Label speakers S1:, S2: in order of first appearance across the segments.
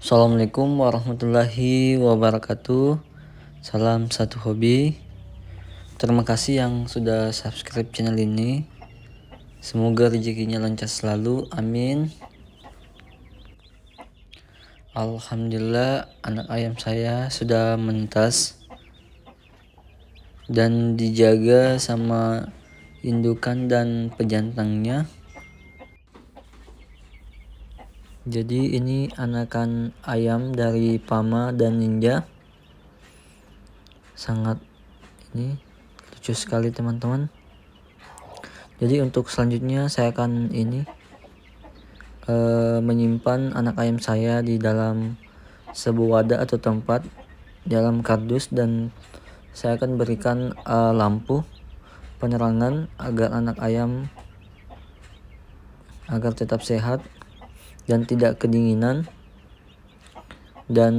S1: Assalamualaikum warahmatullahi wabarakatuh Salam satu hobi Terima kasih yang sudah subscribe channel ini Semoga rezekinya lancar selalu Amin Alhamdulillah anak ayam saya sudah mentas Dan dijaga sama indukan dan pejantangnya jadi ini anakan ayam dari Pama dan Ninja sangat ini lucu sekali teman-teman jadi untuk selanjutnya saya akan ini e, menyimpan anak ayam saya di dalam sebuah wadah atau tempat dalam kardus dan saya akan berikan e, lampu penerangan agar anak ayam agar tetap sehat dan tidak kedinginan dan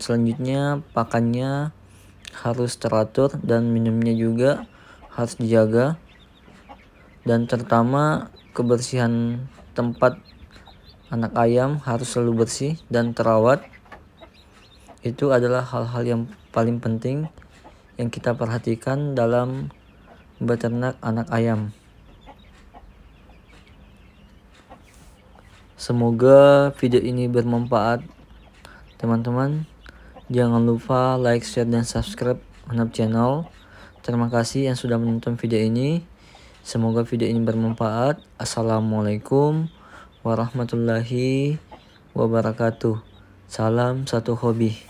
S1: selanjutnya pakannya harus teratur dan minumnya juga harus dijaga dan terutama kebersihan tempat anak ayam harus selalu bersih dan terawat itu adalah hal-hal yang paling penting yang kita perhatikan dalam beternak anak ayam. Semoga video ini bermanfaat. Teman-teman, jangan lupa like, share, dan subscribe Hanap channel. Terima kasih yang sudah menonton video ini. Semoga video ini bermanfaat. Assalamualaikum warahmatullahi wabarakatuh. Salam satu hobi.